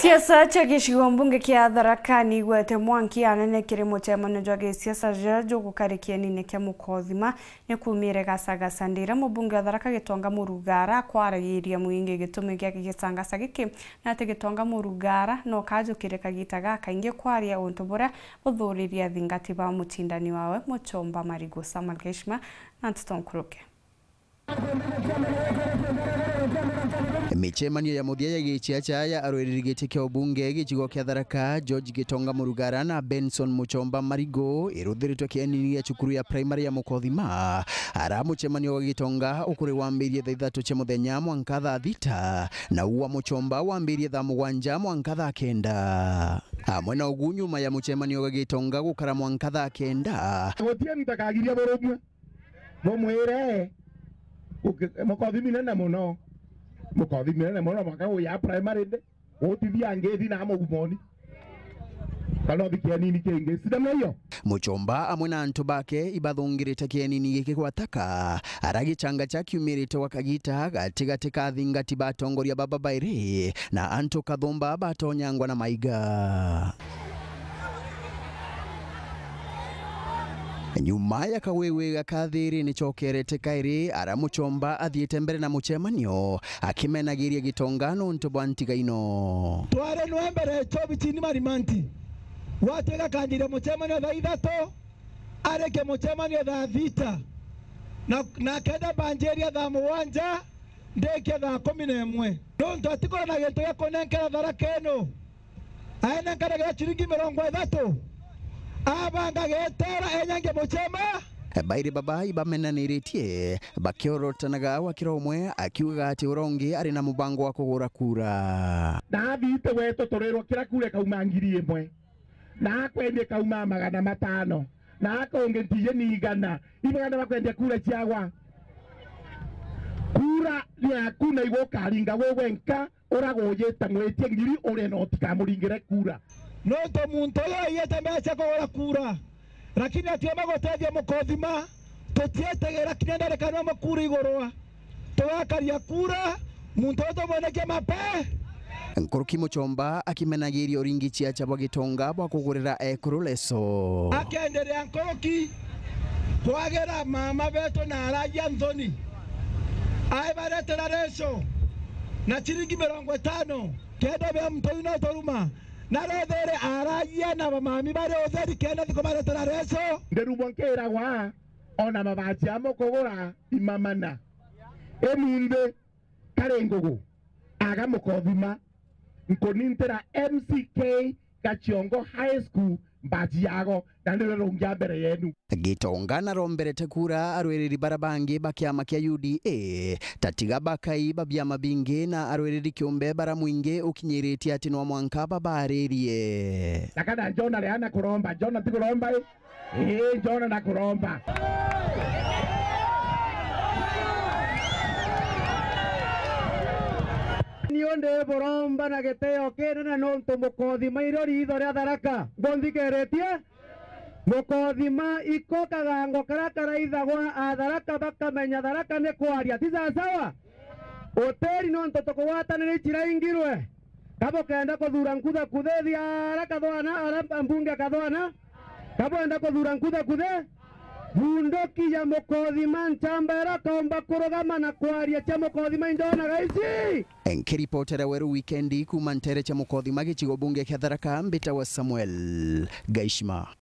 ciaca cia gicigo mbunge kia tharakani igwete mwanki anene kirimo kia manejo gia ciaca ria njugukarä kieni kia mukothima kothima nä kumire gacagaca ndä mubunge wa tharaka gitonga murugara kwaragä muingi gitumi gia gicangaca giki na atä gitonga murugara no kanjukire kagita gakaingi kwaria untu buria buthuriria thingati ba mutindani wawe muchomba marigu samal geshma na tutonkuruke Micemanio ya muthia ya gicia chaya arweriri giti kia ubunge gicigo kia tharaka George Gitonga Murugara na Benson Muchomba Marigo iruthiritwe kianini a cukuru ya primary ya Mukothima ara mucemanio wa Gitonga ukuri wambirie thaa ithatu cia thenya mwanka tha thita na uwa Muchomba tha må gwanja mwanka tha kenda amwe na ugu nyuma ya mucemanio wa Gitonga gukara mwanka thaa kenda gutie ndakagirie murumwe mumwire mukothimire eh, na muno mukothimire na muno mwaka uya primary ndi gutithia ngithi na mogumoni kana thikia nini kingi sidamna iyo muchomba amwe na antu bake ibathungirite kienini giki gwa taka aragi changa cha kiumirite wakagita gatigati ka thingati batongoria baba bairi na antu kathumba batonyangwa na maiga nyuma ya kathiri ni nicokerete kairi ara muchomba athiite mbere na muchemanio akimenagiria gitongano ntu bwa ntigaino tware nwe mbere chobichini marimanti watega kandire muchemanio thaa ithato areke muchemanio thaa thita na, na kenda banjeria thaa muwanja ndeke thaa kumi na imwe nontu atikorana gintu giakunenkera tharaka ino aenenkeragĩra ciringi mĩrongo ĩthatũ abanga getera enyange muchema bairi babai bamenaniritie bakiorotanaga wakira umwe akiugaga ati urongi ari na mubango wa kugura kura ndathite weto turirwo kira kure kauma ngiri imwe na akwendie kauma magana matano na akonge ntije ni igana imagana bakwendia kura ciagwa kura yaku na igokaringa wewe nka uragũyĩte mwĩtie ngiri ũrĩ na ũtikamuringĩre kura noto muntu oyo aiyete mbeca kugura kura lakini atioma gutethia mukothima tutietegera kinya nderekanwa mukura igurwa tugakaria kura muntu oyo tumwenekie mape Nkuruki Muchomba akimenagiria oringi chiacha bwa gitonga bwa kugurira ekuru leso akenderea Nkuruki kwagera mama beto na Araji Anthony aibaretera leso na chiringi mirongo itano kenda bea mtoyu na toruma na rethere na mamami bari utheri kenda thiko baretera reso ndirumwo ona mabati amo kugura imamana emunde kare ngugu aga mukothima nkonintera mck gachiongo high school mbaji yago ndanä rä mbere yenu gä tonga na romberete kura arwä rä ri bara bangä ba kä ama kä a uda tatiga bakai ba biama bingä na arwä rä ri kä ombe bara mwingä å kinyä rä tie atä nwa mwanka babarä rie na kana njona rä ana kå romba njona romba ä njona na kå romba ndä boromba na gä teo kä nene no ntå må kothima irio ritho rä a tharaka ngånthikärä tie må kothima iko kagango karakaraithagwa atharaka bakamenya tharaka nä kwaria ti sasawa å tä ri no ntå tå kå gwatanä rä iciraingirwe kabo kenda kothura nkutha kuthe thiara kathwana ara mbunge kathwana kabo enda kothura nkutha kuthe mundoki ya mukothima ntamba irakomba kurugama na kwaria cha mukothima indonaga ici nkiripotera weru wikendi kuma ntere cha mukothima gicigo bunge kia tharaka mbita wa samuel gaishma